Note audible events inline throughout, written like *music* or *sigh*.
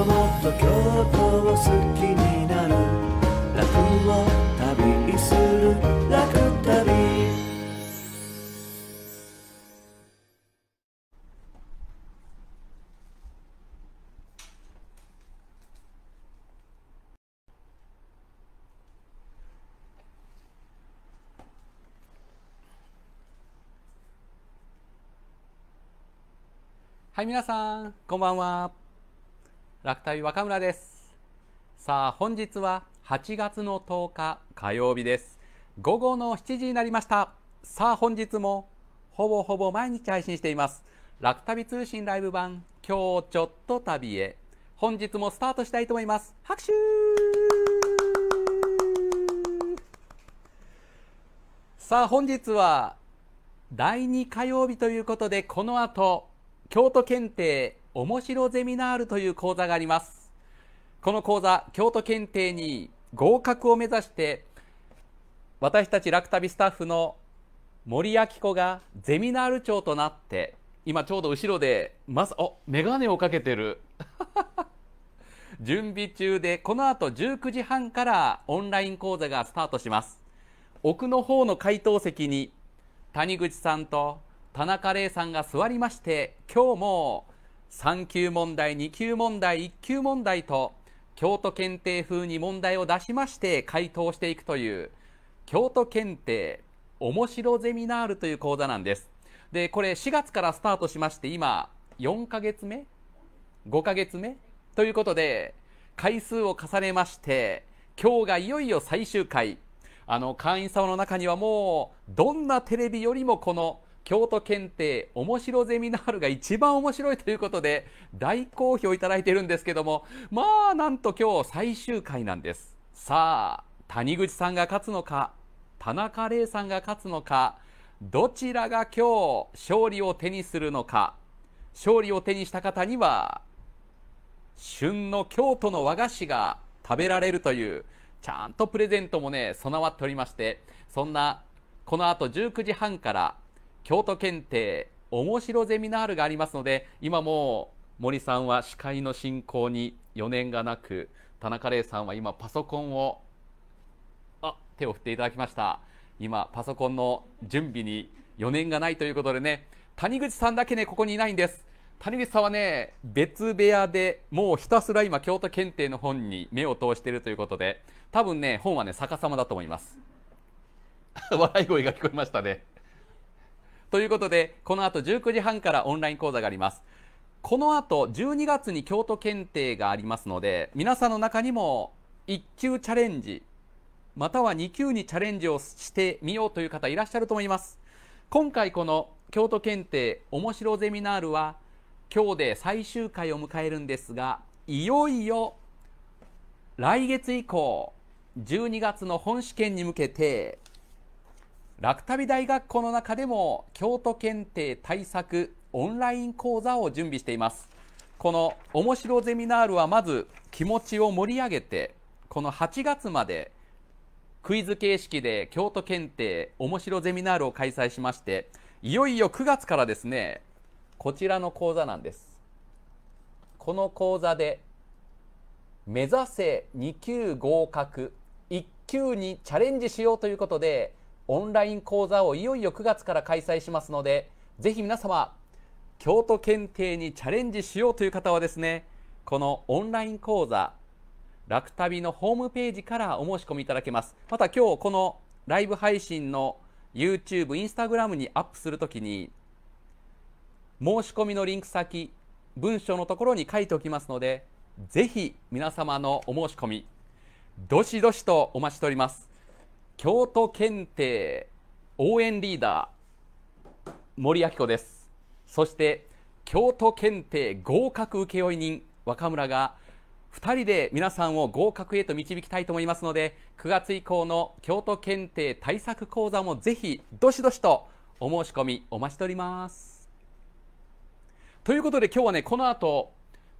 ともっと京都を好きになる楽を旅する楽旅はい皆さんこんばんは楽旅若村ですさあ本日は8月の10日火曜日です午後の7時になりましたさあ本日もほぼほぼ毎日配信しています楽旅通信ライブ版今日ちょっと旅へ本日もスタートしたいと思います拍手さあ本日は第2火曜日ということでこの後京都検定面白ゼミナールという講座があります。この講座、京都検定に合格を目指して、私たち楽旅スタッフの森明子がゼミナール長となって、今ちょうど後ろで、まさ、お、メガネをかけてる。*laughs* 準備中で、この後19時半からオンライン講座がスタートします。奥の方の回答席に谷口さんと田中玲さんが座りまして、今日も3級問題2級問題1級問題と京都検定風に問題を出しまして回答していくという京都検定面白ゼミナールという講座なんですでこれ4月からスタートしまして今4ヶ月目5ヶ月目ということで回数を重ねまして今日がいよいよ最終回あの会員様の中にはもうどんなテレビよりもこの京都検定面白ゼミナールが一番面白いということで大好評いただいてるんですけどもまあなんと今日最終回なんですさあ谷口さんが勝つのか田中玲さんが勝つのかどちらが今日勝利を手にするのか勝利を手にした方には旬の京都の和菓子が食べられるというちゃんとプレゼントもね備わっておりましてそんなこのあと19時半から京都検定面白ゼミナールがありますので今も森さんは司会の進行に余念がなく田中玲さんは今パソコンをあ手を振っていただきました今パソコンの準備に余念がないということでね谷口さんだけねここにいないんです谷口さんはね別部屋でもうひたすら今京都検定の本に目を通しているということで多分ね本はね逆さまだと思います *laughs* 笑い声が聞こえましたねということで、この後19時半からオンライン講座があります。この後12月に京都検定がありますので、皆さんの中にも1級チャレンジ、または2級にチャレンジをしてみようという方いらっしゃると思います。今回この京都検定おもしろゼミナールは、今日で最終回を迎えるんですが、いよいよ来月以降、12月の本試験に向けて楽旅大学校の中でも京都検定対策オンライン講座を準備していますこのおもしろゼミナールはまず気持ちを盛り上げてこの8月までクイズ形式で京都検定おもしろゼミナールを開催しましていよいよ9月からですねこちらの講座なんですこの講座で目指せ2級合格1級にチャレンジしようということでオンライン講座をいよいよ9月から開催しますので、ぜひ皆様、京都検定にチャレンジしようという方はですね、このオンライン講座、楽旅のホームページからお申し込みいただけます。また今日このライブ配信の YouTube、Instagram にアップするときに、申し込みのリンク先、文章のところに書いておきますので、ぜひ皆様のお申し込み、どしどしとお待ちしております。京都検定応援リーダー森明子ですそして京都検定合格請負人若村が2人で皆さんを合格へと導きたいと思いますので9月以降の京都検定対策講座もぜひどしどしとお申し込みお待ちしておりますということで今日はねこの後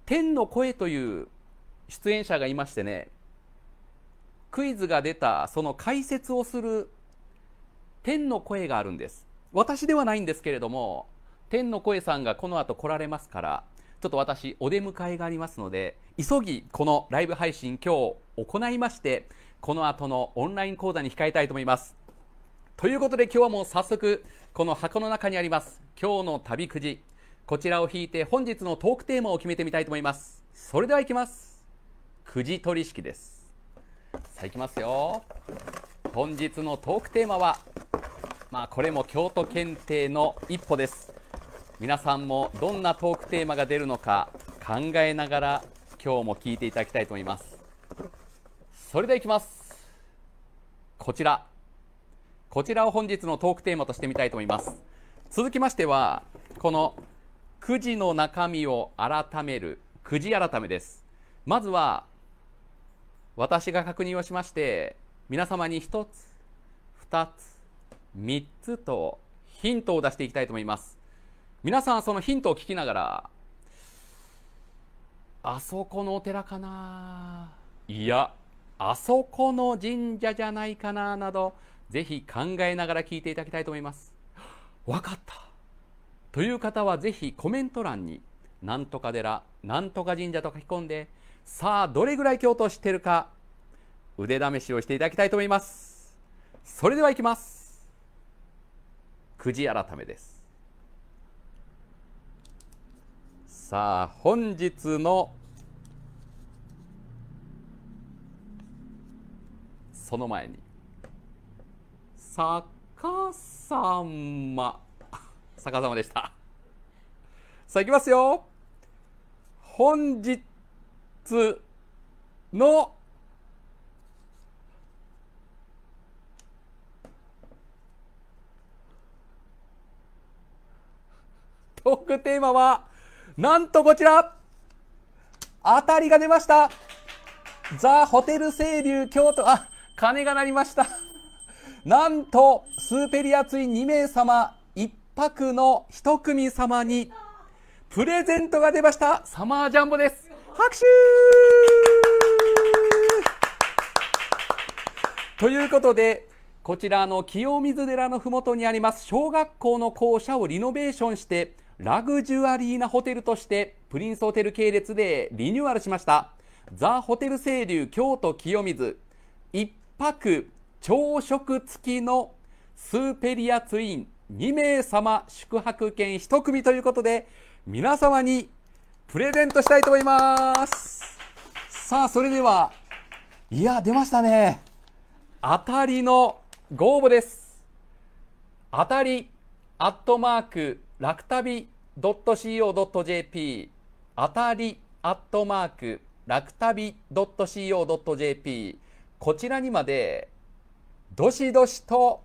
天の声という出演者がいましてねクイズが出たその解説をする天の声があるんです私ではないんですけれども天の声さんがこの後来られますからちょっと私お出迎えがありますので急ぎこのライブ配信今日行いましてこの後のオンライン講座に控えたいと思いますということで今日はもう早速この箱の中にあります今日の旅くじこちらを引いて本日のトークテーマを決めてみたいと思いますそれではいきますくじ取り式ですあいきますよ本日のトークテーマはまあこれも京都検定の一歩です皆さんもどんなトークテーマが出るのか考えながら今日も聞いていただきたいと思いますそれではいきますこちらこちらを本日のトークテーマとしてみたいと思います続きましてはこのくじの中身を改めるくじ改めですまずは私が確認をしまして皆様に1つ2つ3つとヒントを出していきたいと思います皆さんそのヒントを聞きながらあそこのお寺かないやあそこの神社じゃないかななどぜひ考えながら聞いていただきたいと思います分かったという方はぜひコメント欄になんとか寺なんとか神社と書き込んでさあどれぐらい京強知ってるか腕試しをしていただきたいと思いますそれではいきますくじ改めですさあ本日のその前にさ逆さま逆さまでしたさあいきますよ本日のトークテーマはなんとこちら当たりが出ましたザ・ホテル清流京都あ鐘が鳴りましたなんとスーペリアツイ2名様1泊の1組様にプレゼントが出ましたサマージャンボです拍手ということでこちらの清水寺のふもとにあります小学校の校舎をリノベーションしてラグジュアリーなホテルとしてプリンスホテル系列でリニューアルしましたザ・ホテル清流京都清水1泊朝食付きのスーペリアツイン2名様宿泊券1組ということで皆様にプレゼントしたいと思いますさあそれではいや出ましたね当たりのご応募です当たりアットマークラクタビ .co.jp 当たりアットマークラクタビ .co.jp こちらにまでどしどしと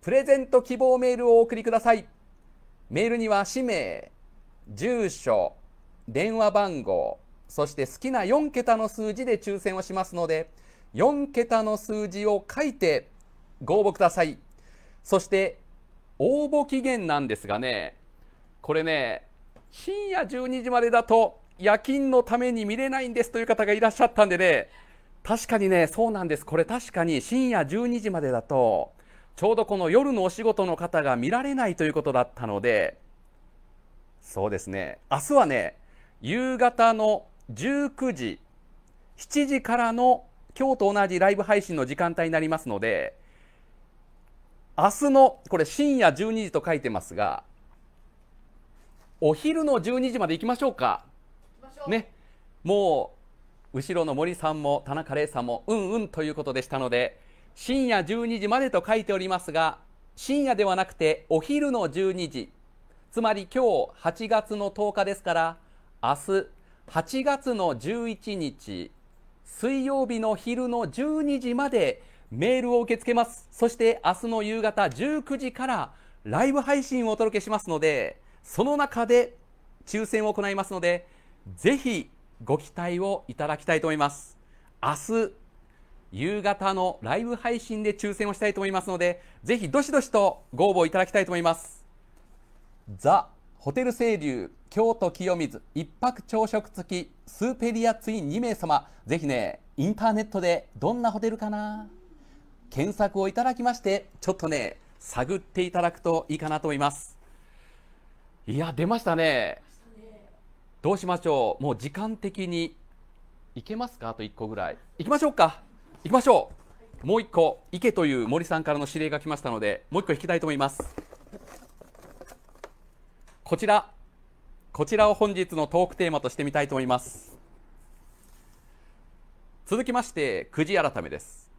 プレゼント希望メールをお送りくださいメールには氏名住所電話番号、そして好きな4桁の数字で抽選をしますので、4桁の数字を書いてご応募ください。そして、応募期限なんですがね、これね、深夜12時までだと夜勤のために見れないんですという方がいらっしゃったんでね、確かにね、そうなんです。これ確かに深夜12時までだと、ちょうどこの夜のお仕事の方が見られないということだったので、そうですね、明日はね、夕方の19時7時からの今日と同じライブ配信の時間帯になりますので明日のこれ深夜12時と書いてますがお昼の12時まで行きましょうか。ね、もう後ろの森さんも田中玲さんもうんうんということでしたので深夜12時までと書いておりますが深夜ではなくてお昼の12時つまり今日8月の10日ですから明日8月の11日水曜日の昼の12時までメールを受け付けますそして明日の夕方19時からライブ配信をお届けしますのでその中で抽選を行いますのでぜひご期待をいただきたいと思います明日夕方のライブ配信で抽選をしたいと思いますのでぜひどしどしとご応募いただきたいと思いますザ・ホテル清流京都清水一泊朝食付きスーペリアツイン2名様ぜひねインターネットでどんなホテルかな検索をいただきましてちょっとね探っていただくといいかなと思いますいや出ましたねどうしましょうもう時間的に行けますかあと1個ぐらい行きましょうか行きましょうもう1個いけという森さんからの指令が来ましたのでもう1個引きたいと思いますこちらこちらを本日のトークテーマとしてみたいと思います続きまして九時改めです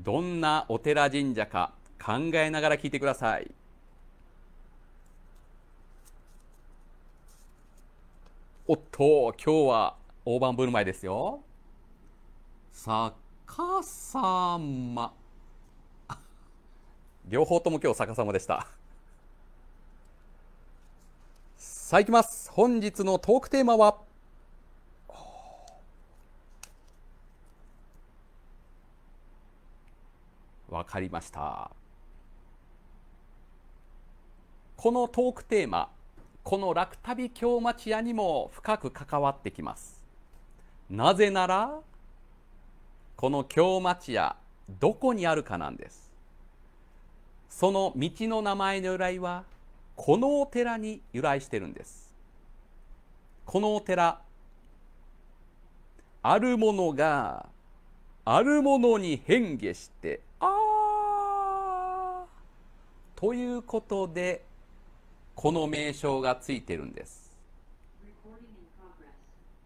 どんなお寺神社か考えながら聞いてくださいおっと今日は大盤振る舞いですよ逆さま両方とも今日逆さまでしたさあ行きます本日のトークテーマはわかりましたこのトークテーマこの楽旅京町屋にも深く関わってきますなぜならこの京町屋どこにあるかなんですその道の名前の由来はこのお寺に由来してるんですこのお寺あるものがあるものに変化してあーということでこの名称がついてるんです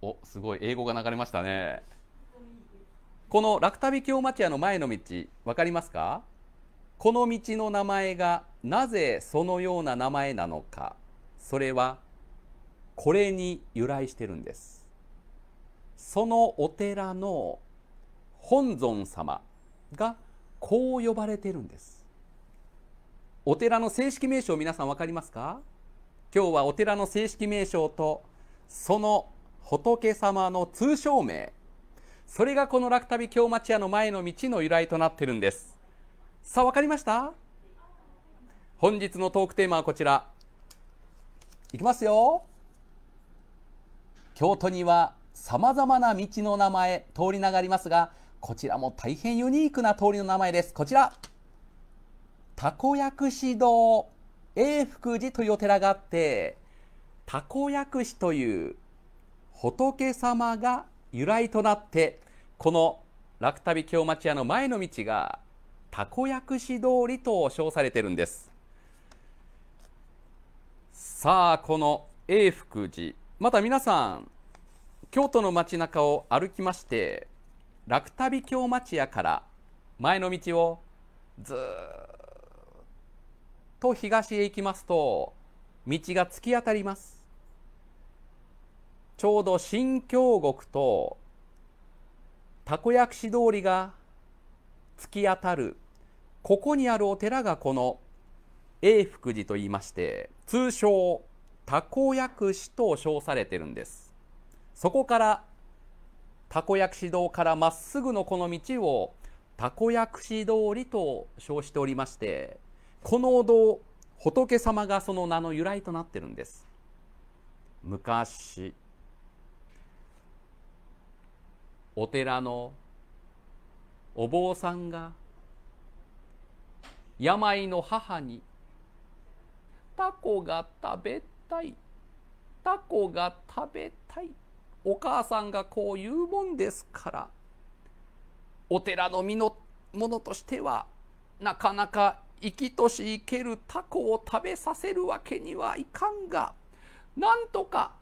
おすごい英語が流れましたねこのラク楽旅京町屋の前の道わかりますかこの道の名前がなぜそのような名前なのかそれはこれに由来してるんですそのお寺の本尊様がこう呼ばれてるんですお寺の正式名称皆さん分かりますか今日はお寺の正式名称とその仏様の通称名それがこの楽旅京町屋の前の道の由来となってるんですさあわかりました本日のトークテーマはこちらいきますよ京都にはさまざまな道の名前通り名がありますがこちらも大変ユニークな通りの名前ですこちらたこ薬師堂永福寺というお寺があってたこ薬師という仏様が由来となってこの楽旅京町屋の前の道がたこくし通りと称されてるんですさあこの永福寺また皆さん京都の街中を歩きまして楽旅京町屋から前の道をずっと東へ行きますと道が突き当たりますちょうど新京極とたこくし通りが突き当たるここにあるお寺がこの永福寺といいまして通称たこく師と称されてるんですそこからたこく師堂からまっすぐのこの道をたこく師通りと称しておりましてこのお堂仏様がその名の由来となってるんです昔お寺のお坊さんが病の母に「タコが食べたいタコが食べたい」お母さんがこう言うもんですからお寺の身の者としてはなかなか生きとし生けるタコを食べさせるわけにはいかんがなんとか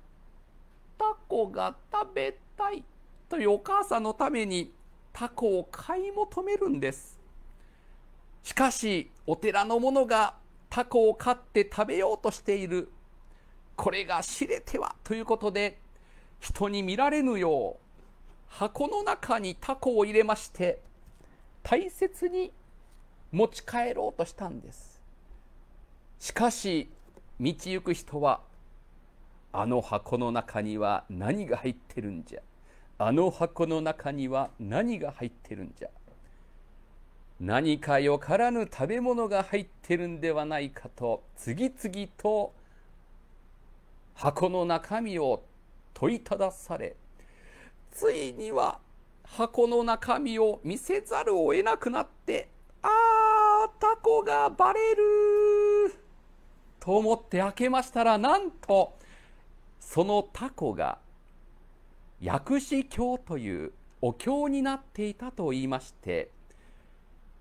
タコが食べたいというお母さんのためにタコを買い求めるんですしかしお寺の者がタコを飼って食べようとしているこれが知れてはということで人に見られぬよう箱の中にタコを入れまして大切に持ち帰ろうとしたんですしかし道行く人はあの箱の中には何が入ってるんじゃあの箱の中には何が入ってるんじゃ何かよからぬ食べ物が入ってるんではないかと次々と箱の中身を問いただされついには箱の中身を見せざるを得なくなってあータコがバレると思って開けましたらなんとそのタコが薬師経というお経になっていたと言いまして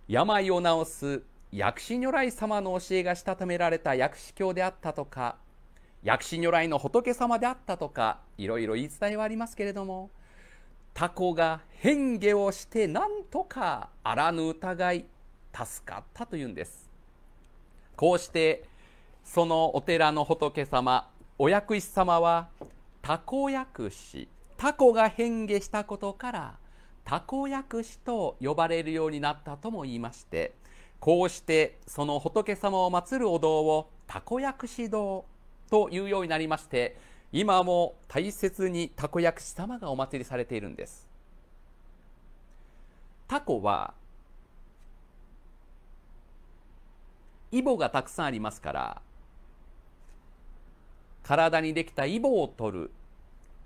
病を治す薬師如来様の教えがしたためられた薬師経であったとか薬師如来の仏様であったとかいろいろ言い伝えはありますけれどもタコが変化をしてなんとかあらぬ疑い助かったというんですこうしてそのお寺の仏様お薬師様はタコ薬師タコが変化したことからタコ薬師と呼ばれるようになったとも言いましてこうしてその仏様を祀るお堂をたこ薬師堂というようになりまして今も大切にたこ薬師様がお祭りされているんですタコはイボがたくさんありますから体にできたイボを取る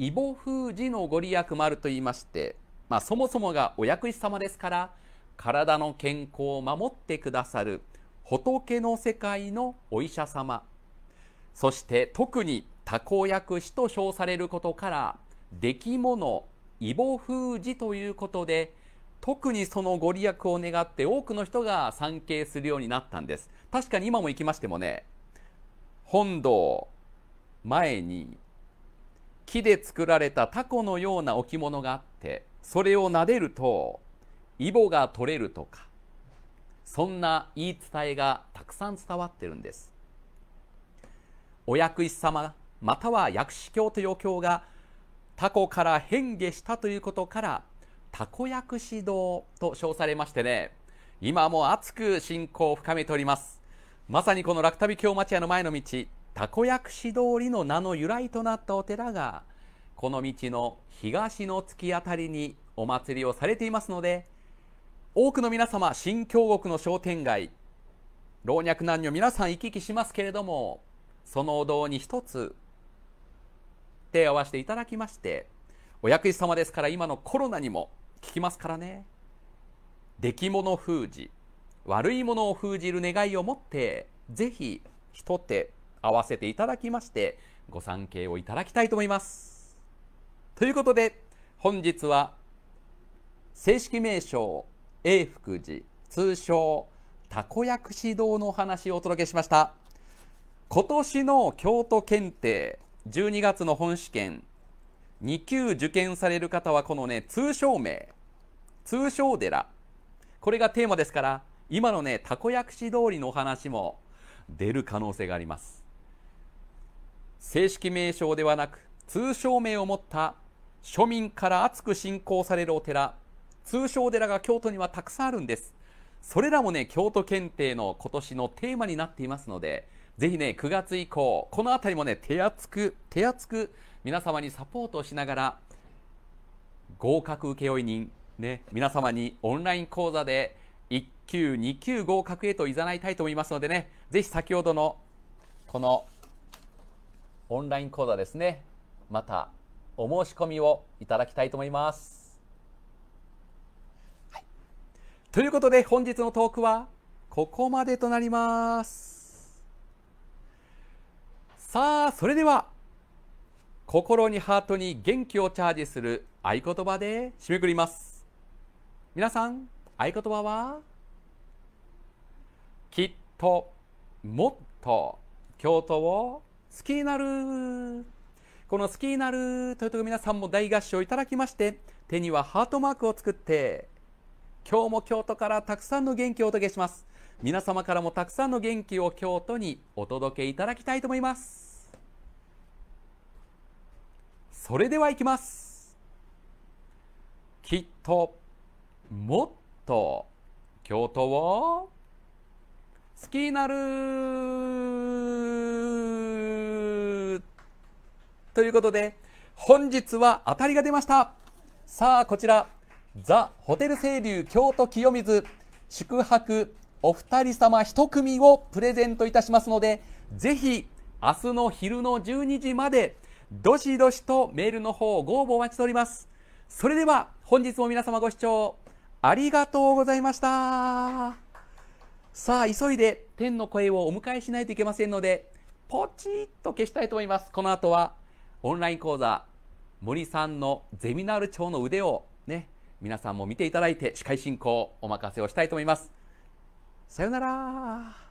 イボ封じのご利益もあると言いまして、まあ、そもそもがお薬師様ですから体の健康を守ってくださる仏の世界のお医者様そして特に多項薬師と称されることから出来物異母封じということで特にそのご利益を願って多くの人が参詣するようになったんです確かに今も行きましてもね本堂前に木で作られたタコのような置物があってそれを撫でるとイボが取れるとかそんな言い伝えがたくさん伝わってるんですお役師様または薬師教と余興がタコから変化したということからたこ薬師堂と称されましてね今も熱く信仰を深めておりますまさにこの楽旅京町屋の前の道たこ薬師通りの名の由来となったお寺がこの道の東の月あたりにお祭りをされていますので多くの皆様新京極の商店街老若男女皆さん行き来しますけれどもそのお堂に一つ手を合わせていただきましてお役師様ですから今のコロナにも効きますからね出来物封じ悪いものを封じる願いを持ってぜひ一手合わせていただきましてご参詣をいただきたいと思います。ということで本日は正式名称永福寺通称たこ焼き指導のお話をお届けしました。今年の京都検定12月の本試験2級受験される方はこのね通称名通称寺これがテーマですから今のねたこ焼き師通りのお話も出る可能性があります正式名称ではなく通称名を持った庶民から熱く信仰されるお寺通称寺が京都にはたくさんあるんですそれらもね京都検定の今年のテーマになっていますのでぜひね9月以降この辺りもね手厚く手厚く皆様にサポートをしながら合格請負人ね皆様にオンライン講座で1級2級合格へといざないたいと思いますのでねぜひ先ほどのこのオンライン講座ですねまたお申し込みをいただきたいと思います、はい、ということで本日のトークはここまでとなりますさあそれでは心にハートに元気をチャージする合言葉で締めくります皆さん合言葉はきっともっと京都を好きになるこの好きになるというと皆さんも大合唱いただきまして手にはハートマークを作って今日も京都からたくさんの元気をお届けします皆様からもたくさんの元気を京都にお届けいただきたいと思いますそれではいきますきっともっと京都を好きになるということで、本日は当たりが出ました。さあ、こちら、ザ・ホテル清流京都清水宿泊お二人様一組をプレゼントいたしますので、ぜひ明日の昼の12時まで、どしどしとメールの方ご応募お待ちしております。それでは本日も皆様ご視聴ありがとうございました。さあ、急いで天の声をお迎えしないといけませんので、ポチッと消したいと思います。この後はオンライン講座森さんのゼミナール長の腕をね皆さんも見ていただいて司会進行お任せをしたいと思います。さよなら